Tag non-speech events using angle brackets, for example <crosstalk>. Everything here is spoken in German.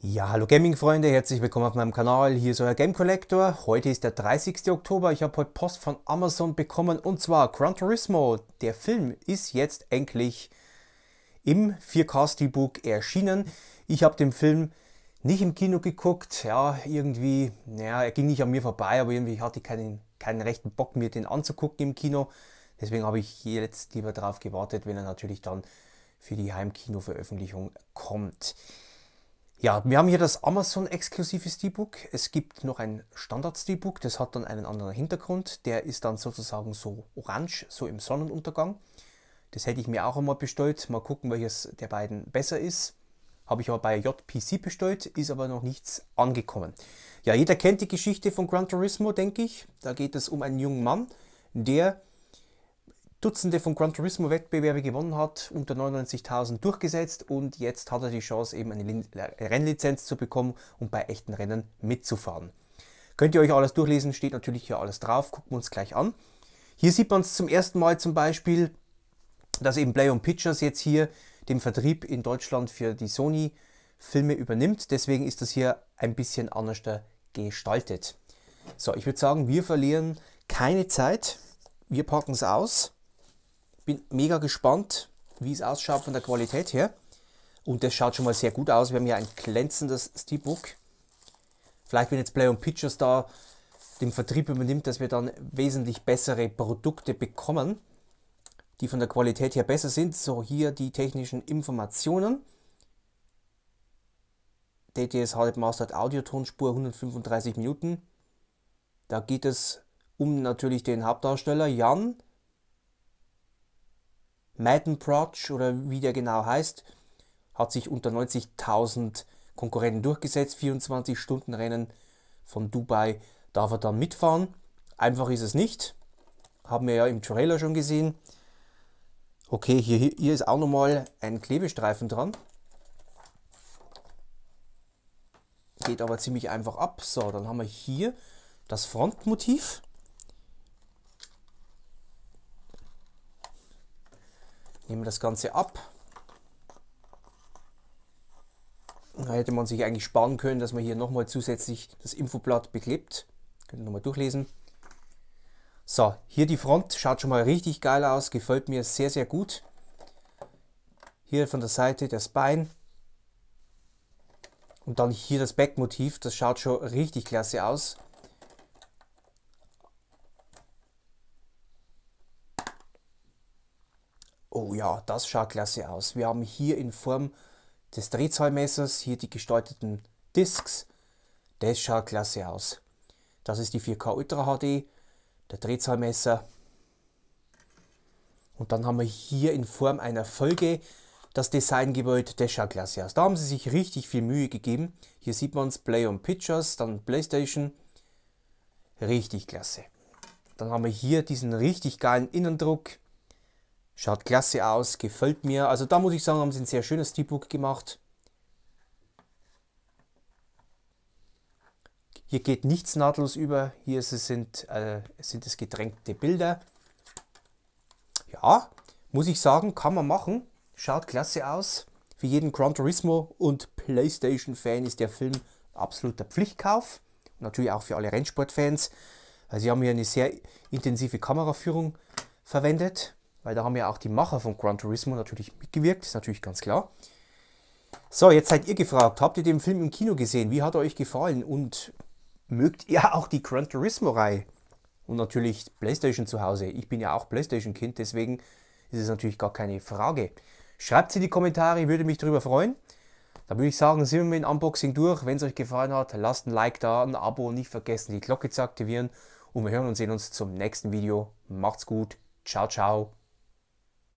Ja, hallo Gaming-Freunde, herzlich willkommen auf meinem Kanal. Hier ist euer Game Collector. Heute ist der 30. Oktober. Ich habe heute Post von Amazon bekommen und zwar Gran Turismo. Der Film ist jetzt endlich im 4K-Steelbook erschienen. Ich habe den Film nicht im Kino geguckt. Ja, irgendwie, naja, er ging nicht an mir vorbei, aber irgendwie hatte ich keinen keinen rechten Bock, mir den anzugucken im Kino. Deswegen habe ich jetzt lieber darauf gewartet, wenn er natürlich dann für die Heimkino-Veröffentlichung kommt. Ja, wir haben hier das Amazon-exklusive Steelbook. Es gibt noch ein Standard-Steelbook, das hat dann einen anderen Hintergrund. Der ist dann sozusagen so orange, so im Sonnenuntergang. Das hätte ich mir auch einmal bestellt. Mal gucken, welches der beiden besser ist. Habe ich aber bei JPC bestellt, ist aber noch nichts angekommen. Ja, jeder kennt die Geschichte von Gran Turismo, denke ich. Da geht es um einen jungen Mann, der Dutzende von Gran Turismo Wettbewerbe gewonnen hat, unter 99.000 durchgesetzt und jetzt hat er die Chance, eben eine Rennlizenz zu bekommen und bei echten Rennen mitzufahren. Könnt ihr euch alles durchlesen, steht natürlich hier alles drauf, gucken wir uns gleich an. Hier sieht man es zum ersten Mal zum Beispiel, dass eben Play on Pictures jetzt hier den Vertrieb in Deutschland für die Sony-Filme übernimmt. Deswegen ist das hier ein bisschen anders gestaltet. So, ich würde sagen, wir verlieren keine Zeit. Wir packen es aus. Bin mega gespannt, wie es ausschaut von der Qualität her. Und das schaut schon mal sehr gut aus. Wir haben hier ein glänzendes Steelbook. Vielleicht, wenn jetzt Play on Pictures da den Vertrieb übernimmt, dass wir dann wesentlich bessere Produkte bekommen die von der Qualität her besser sind. So hier die technischen Informationen. DTS Hard Mastered Audio Tonspur 135 Minuten. Da geht es um natürlich den Hauptdarsteller Jan Madden Maddenprotch oder wie der genau heißt, hat sich unter 90.000 Konkurrenten durchgesetzt. 24 Stunden Rennen von Dubai darf er dann mitfahren. Einfach ist es nicht. Haben wir ja im Trailer schon gesehen. Okay, hier, hier ist auch nochmal ein Klebestreifen dran. Geht aber ziemlich einfach ab. So, dann haben wir hier das Frontmotiv. Nehmen das Ganze ab. Da hätte man sich eigentlich sparen können, dass man hier nochmal zusätzlich das Infoblatt beklebt. Können wir nochmal durchlesen. So, hier die Front schaut schon mal richtig geil aus, gefällt mir sehr, sehr gut. Hier von der Seite das Bein. Und dann hier das Backmotiv, das schaut schon richtig klasse aus. Oh ja, das schaut klasse aus. Wir haben hier in Form des Drehzahlmessers hier die gestalteten Discs. Das schaut klasse aus. Das ist die 4K Ultra HD der Drehzahlmesser. Und dann haben wir hier in Form einer Folge das Designgebäude des Klasse aus. Da haben sie sich richtig viel Mühe gegeben. Hier sieht man es, Play on Pictures, dann Playstation. Richtig klasse. Dann haben wir hier diesen richtig geilen Innendruck. Schaut klasse aus, gefällt mir. Also da muss ich sagen, haben sie ein sehr schönes Steelbook gemacht. Hier geht nichts nahtlos über. Hier sind, äh, sind es gedrängte Bilder. Ja, muss ich sagen, kann man machen. Schaut klasse aus. Für jeden Gran Turismo und Playstation-Fan ist der Film absoluter Pflichtkauf. Natürlich auch für alle Rennsportfans. Also sie haben hier eine sehr intensive Kameraführung verwendet, weil da haben ja auch die Macher von Gran Turismo natürlich mitgewirkt, ist natürlich ganz klar. So, jetzt seid ihr gefragt, habt ihr den Film im Kino gesehen? Wie hat er euch gefallen? Und mögt ihr <laughs> auch die Gran Turismo-Reihe? Und natürlich PlayStation zu Hause. Ich bin ja auch PlayStation-Kind, deswegen ist es natürlich gar keine Frage. Schreibt sie in die Kommentare, ich würde mich darüber freuen. Da würde ich sagen, sind wir mit dem Unboxing durch. Wenn es euch gefallen hat, lasst ein Like da, ein Abo und nicht vergessen, die Glocke zu aktivieren. Und wir hören und sehen uns zum nächsten Video. Macht's gut. Ciao, ciao.